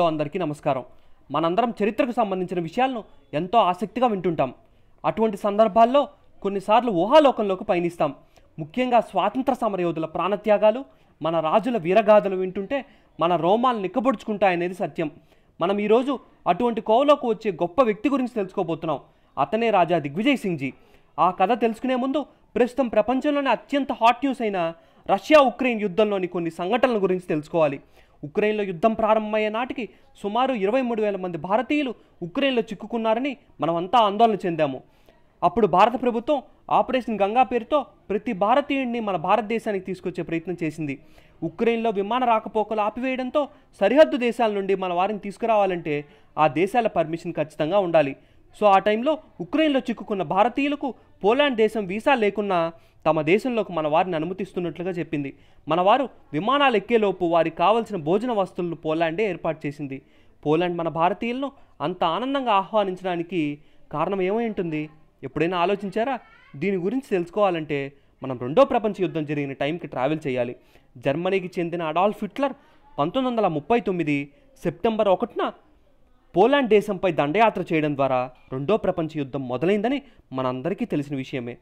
పాడ్కాస్ట్లో అందరికీ నమస్కారం మనందరం చరిత్రకు సంబంధించిన విషయాలను ఎంతో ఆసక్తిగా వింటుంటాం అటువంటి సందర్భాల్లో కొన్నిసార్లు ఊహాలోకంలోకి పయనిస్తాం ముఖ్యంగా స్వాతంత్ర సమరయోధుల ప్రాణత్యాగాలు మన రాజుల వీరగాథలు వింటుంటే మన రోమాలు నిక్కబొడుచుకుంటాయనేది సత్యం మనం ఈరోజు అటువంటి కోవలోకి వచ్చే గొప్ప వ్యక్తి గురించి తెలుసుకోబోతున్నాం అతనే రాజా దిగ్విజయ్ సింగ్జీ ఆ కథ తెలుసుకునే ముందు ప్రస్తుతం ప్రపంచంలోనే అత్యంత హాట్ న్యూస్ అయిన రష్యా ఉక్రెయిన్ యుద్ధంలోని కొన్ని సంఘటనల గురించి తెలుసుకోవాలి ఉక్రెయిన్లో యుద్ధం ప్రారంభమయ్యే నాటికి సుమారు ఇరవై మూడు వేల మంది భారతీయులు ఉక్రెయిన్లో చిక్కుకున్నారని మనమంతా ఆందోళన చెందాము అప్పుడు భారత ప్రభుత్వం ఆపరేషన్ గంగా పేరుతో ప్రతి భారతీయుడిని మన భారతదేశానికి తీసుకొచ్చే ప్రయత్నం చేసింది ఉక్రెయిన్లో విమాన రాకపోకలు ఆపివేయడంతో సరిహద్దు దేశాల నుండి మన వారిని తీసుకురావాలంటే ఆ దేశాల పర్మిషన్ ఖచ్చితంగా ఉండాలి సో ఆ టైంలో ఉక్రెయిన్లో చిక్కుకున్న భారతీయులకు పోలాండ్ దేశం వీసా లేకున్నా తమ దేశంలోకి మన వారిని అనుమతిస్తున్నట్లుగా చెప్పింది మన వారు విమానాలు ఎక్కేలోపు వారికి కావలసిన భోజన వస్తువులను పోలాండే ఏర్పాటు చేసింది పోలాండ్ మన భారతీయులను అంత ఆనందంగా ఆహ్వానించడానికి కారణం ఏమై ఉంటుంది ఎప్పుడైనా ఆలోచించారా దీని గురించి తెలుసుకోవాలంటే మనం రెండో ప్రపంచ యుద్ధం జరిగిన టైంకి ట్రావెల్ చేయాలి జర్మనీకి చెందిన అడాల్ఫ్ హిట్లర్ పంతొమ్మిది వందల ముప్పై తొమ్మిది సెప్టెంబర్ ఒకటిన పోలాండ్ దేశంపై దండయాత్ర చేయడం ద్వారా రెండో ప్రపంచ యుద్ధం మొదలైందని మనందరికీ తెలిసిన విషయమే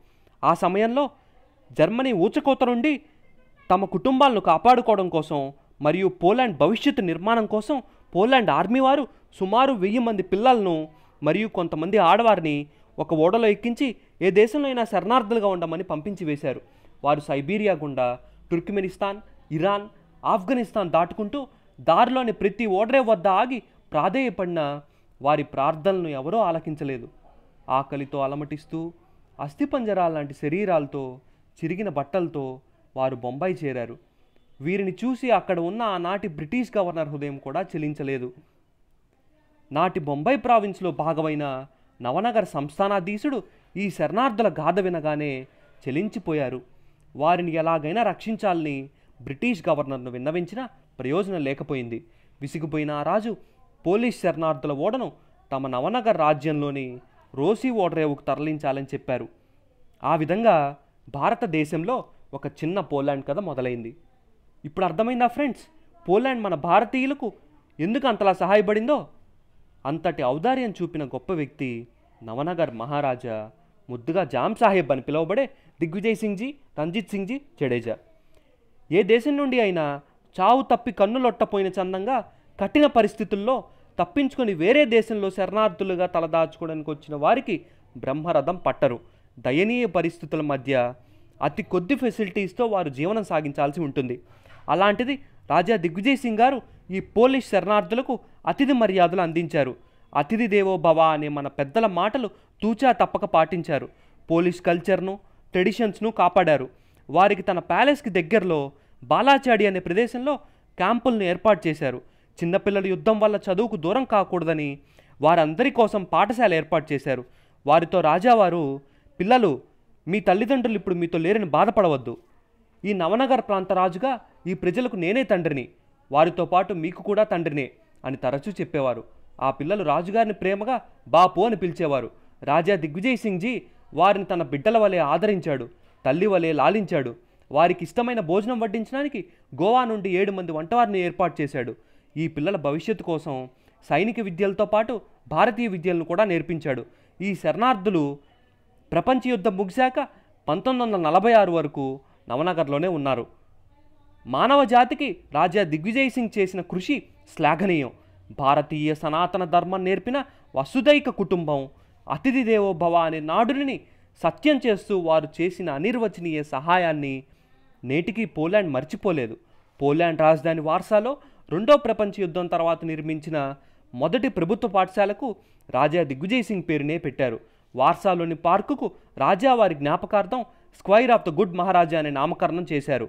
ఆ సమయంలో జర్మనీ ఊచకోత నుండి తమ కుటుంబాలను కాపాడుకోవడం కోసం మరియు పోలాండ్ భవిష్యత్తు నిర్మాణం కోసం పోలాండ్ ఆర్మీ వారు సుమారు వెయ్యి మంది పిల్లలను మరియు కొంతమంది ఆడవారిని ఒక ఓడలో ఎక్కించి ఏ దేశంలో అయినా శరణార్థులుగా ఉండమని పంపించి వేశారు వారు సైబీరియా గుండా టుర్క్మెనిస్తాన్ ఇరాన్ ఆఫ్ఘనిస్తాన్ దాటుకుంటూ దారిలోని ప్రతి ఓడరే వద్ద ఆగి ప్రాధేయపడిన వారి ప్రార్థనలను ఎవరో ఆలకించలేదు ఆకలితో అలమటిస్తూ అస్థిపంజరాల లాంటి శరీరాలతో చిరిగిన బట్టలతో వారు బొంబాయి చేరారు వీరిని చూసి అక్కడ ఉన్న ఆనాటి బ్రిటిష్ గవర్నర్ హృదయం కూడా చెలించలేదు నాటి బొంబాయి ప్రావిన్స్లో భాగమైన నవనగర సంస్థానాధీశుడు ఈ శరణార్థుల గాథ వినగానే చెలించిపోయారు వారిని ఎలాగైనా రక్షించాలని బ్రిటిష్ గవర్నర్ను విన్నవించినా ప్రయోజనం లేకపోయింది విసిగిపోయిన రాజు పోలీస్ శరణార్థుల ఓడను తమ నవనగర్ రాజ్యంలోని రోసీ ఓడరేవుకు తరలించాలని చెప్పారు ఆ విధంగా భారతదేశంలో ఒక చిన్న పోలాండ్ కథ మొదలైంది ఇప్పుడు అర్థమైందా ఫ్రెండ్స్ పోలాండ్ మన భారతీయులకు ఎందుకు అంతలా సహాయపడిందో అంతటి ఔదార్యం చూపిన గొప్ప వ్యక్తి నవనగర్ మహారాజా ముద్దుగా జామ్ సాహెబ్ అని పిలువబడే దిగ్విజయ్ సింగ్జీ రంజిత్ సింగ్జీ జడేజా ఏ దేశం నుండి అయినా చావు తప్పి కన్నులొట్టపోయిన చందంగా కఠిన పరిస్థితుల్లో తప్పించుకొని వేరే దేశంలో శరణార్థులుగా తలదాచుకోవడానికి వచ్చిన వారికి బ్రహ్మరథం పట్టరు దయనీయ పరిస్థితుల మధ్య అతి కొద్ది ఫెసిలిటీస్తో వారు జీవనం సాగించాల్సి ఉంటుంది అలాంటిది రాజా దిగ్విజయ్ సింగ్ గారు ఈ పోలీస్ శరణార్థులకు అతిథి మర్యాదలు అందించారు అతిథి దేవో భవ అనే మన పెద్దల మాటలు తూచా తప్పక పాటించారు పోలీస్ కల్చర్ను ట్రెడిషన్స్ను కాపాడారు వారికి తన ప్యాలెస్కి దగ్గరలో బాలాచాడి అనే ప్రదేశంలో క్యాంపులను ఏర్పాటు చేశారు చిన్నపిల్లల యుద్ధం వల్ల చదువుకు దూరం కాకూడదని వారందరి కోసం పాఠశాల ఏర్పాటు చేశారు వారితో రాజావారు పిల్లలు మీ తల్లిదండ్రులు ఇప్పుడు మీతో లేరని బాధపడవద్దు ఈ నవనగర్ ప్రాంత రాజుగా ఈ ప్రజలకు నేనే తండ్రిని వారితో పాటు మీకు కూడా తండ్రినే అని తరచూ చెప్పేవారు ఆ పిల్లలు రాజుగారిని ప్రేమగా బాపు అని పిలిచేవారు రాజా దిగ్విజయ్ సింగ్జీ వారిని తన బిడ్డల వలె ఆదరించాడు తల్లి వలె లాలించాడు వారికి ఇష్టమైన భోజనం వడ్డించడానికి గోవా నుండి ఏడు మంది వంటవారిని ఏర్పాటు చేశాడు ఈ పిల్లల భవిష్యత్తు కోసం సైనిక విద్యలతో పాటు భారతీయ విద్యలను కూడా నేర్పించాడు ఈ శరణార్థులు ప్రపంచ యుద్ధం ముగిశాక పంతొమ్మిది వందల నలభై ఆరు వరకు నవనగర్లోనే ఉన్నారు మానవ జాతికి రాజా దిగ్విజయ్ సింగ్ చేసిన కృషి శ్లాఘనీయం భారతీయ సనాతన ధర్మం నేర్పిన వసుదైక కుటుంబం అతిథి దేవోభవ అనే నాడుని సత్యం చేస్తూ వారు చేసిన అనిర్వచనీయ సహాయాన్ని నేటికి పోలాండ్ మర్చిపోలేదు పోలాండ్ రాజధాని వార్సాలో రెండో ప్రపంచ యుద్ధం తర్వాత నిర్మించిన మొదటి ప్రభుత్వ పాఠశాలకు రాజా దిగ్విజయ్ సింగ్ పేరునే పెట్టారు వార్సాలోని పార్కుకు రాజా వారి జ్ఞాపకార్థం square of the good Maharaja అనే నామకరణం చేశారు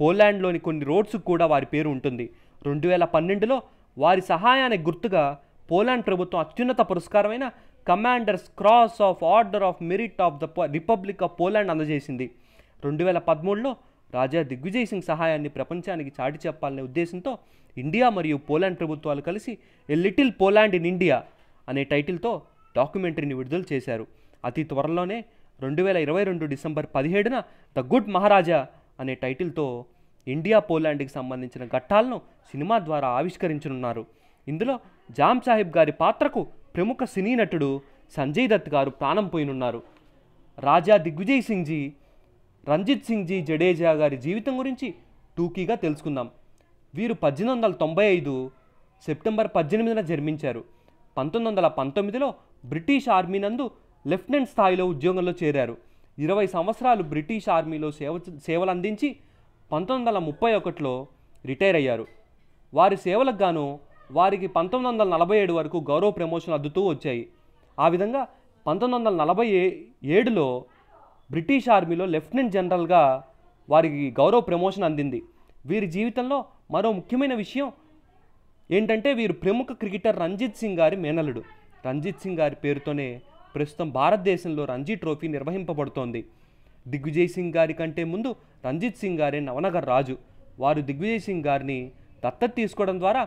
పోలాండ్లోని కొన్ని రోడ్స్కు కూడా వారి పేరు ఉంటుంది రెండు వేల పన్నెండులో వారి సహాయానికి గుర్తుగా పోలాండ్ ప్రభుత్వం అత్యున్నత పురస్కారమైన commander's cross of order of merit of the republic of Poland అందజేసింది రెండు వేల పదమూడులో రాజా దిగ్విజయ్ సింగ్ సహాయాన్ని ప్రపంచానికి చాటి చెప్పాలనే ఉద్దేశంతో ఇండియా మరియు పోలాండ్ ప్రభుత్వాలు కలిసి a little Poland in India అనే టైటిల్తో డాక్యుమెంటరీని విడుదల చేశారు అతి త్వరలోనే రెండు వేల ఇరవై రెండు డిసెంబర్ పదిహేడున ద గుడ్ మహారాజా అనే టైటిల్తో ఇండియా పోలాండ్కి సంబంధించిన ఘట్టాలను సినిమా ద్వారా ఆవిష్కరించనున్నారు ఇందులో జామ్ సాహిబ్ గారి పాత్రకు ప్రముఖ సినీ నటుడు సంజయ్ దత్ గారు ప్రాణం పోయినున్నారు రాజా దిగ్విజయ్ సింగ్జీ రంజిత్ సింగ్జీ జడేజా గారి జీవితం గురించి టూకీగా తెలుసుకుందాం వీరు పద్దెనిమిది వందల తొంభై ఐదు సెప్టెంబర్ పద్దెనిమిదిన జన్మించారు పంతొమ్మిది వందల పంతొమ్మిదిలో బ్రిటిష్ ఆర్మీ నందు లెఫ్టినెంట్ స్థాయిలో ఉద్యోగంలో చేరారు ఇరవై సంవత్సరాలు బ్రిటిష్ ఆర్మీలో సేవ సేవలు అందించి పంతొమ్మిది వందల ముప్పై ఒకటిలో రిటైర్ అయ్యారు వారి సేవలకు గాను వారికి పంతొమ్మిది వందల నలభై ఏడు వరకు గౌరవ ప్రమోషన్ అద్దుతూ వచ్చాయి ఆ విధంగా పంతొమ్మిది వందల నలభై ఏ ఏడులో బ్రిటిష్ ఆర్మీలో లెఫ్టినెంట్ జనరల్గా వారికి గౌరవ ప్రమోషన్ అందింది వీరి జీవితంలో మరో ముఖ్యమైన విషయం ఏంటంటే వీరు ప్రముఖ క్రికెటర్ రంజిత్ సింగ్ గారి మేనలుడు రంజిత్ సింగ్ గారి పేరుతోనే ప్రస్తుతం భారతదేశంలో రంజీ ట్రోఫీ నిర్వహింపబడుతోంది దిగ్విజయ్ సింగ్ గారి కంటే ముందు రంజిత్ సింగ్ గారే నవనగర్ రాజు వారు దిగ్విజయ్ సింగ్ గారిని దత్తత తీసుకోవడం ద్వారా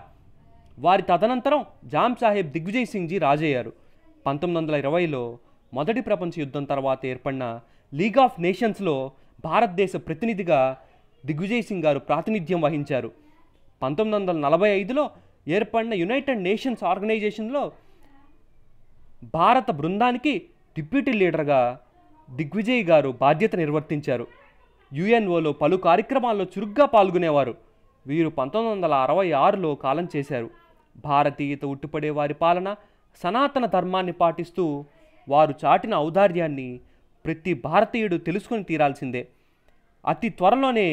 వారి తదనంతరం జామ్ సాహెబ్ దిగ్విజయ్ సింగ్జీ రాజయ్యారు పంతొమ్మిది వందల ఇరవైలో మొదటి ప్రపంచ యుద్ధం తర్వాత ఏర్పడిన లీగ్ ఆఫ్ నేషన్స్లో భారతదేశ ప్రతినిధిగా దిగ్విజయ్ సింగ్ గారు ప్రాతినిధ్యం వహించారు పంతొమ్మిది వందల నలభై ఐదులో ఏర్పడిన యునైటెడ్ నేషన్స్ ఆర్గనైజేషన్లో భారత బృందానికి డిప్యూటీ లీడర్గా దిగ్విజయ్ గారు బాధ్యత నిర్వర్తించారు యుఎన్ఓలో పలు కార్యక్రమాల్లో చురుగ్గా పాల్గొనేవారు వీరు పంతొమ్మిది వందల అరవై ఆరులో కాలం చేశారు భారతీయత ఉట్టిపడే వారి పాలన సనాతన ధర్మాన్ని పాటిస్తూ వారు చాటిన ఔదార్యాన్ని ప్రతి భారతీయుడు తెలుసుకుని తీరాల్సిందే అతి త్వరలోనే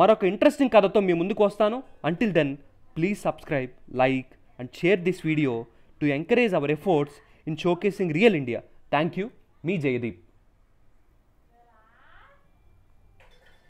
మరొక ఇంట్రెస్టింగ్ కథతో మీ ముందుకు వస్తాను until then please subscribe like and share this video to encourage our efforts in showcasing real India thank you మీ జయదీప్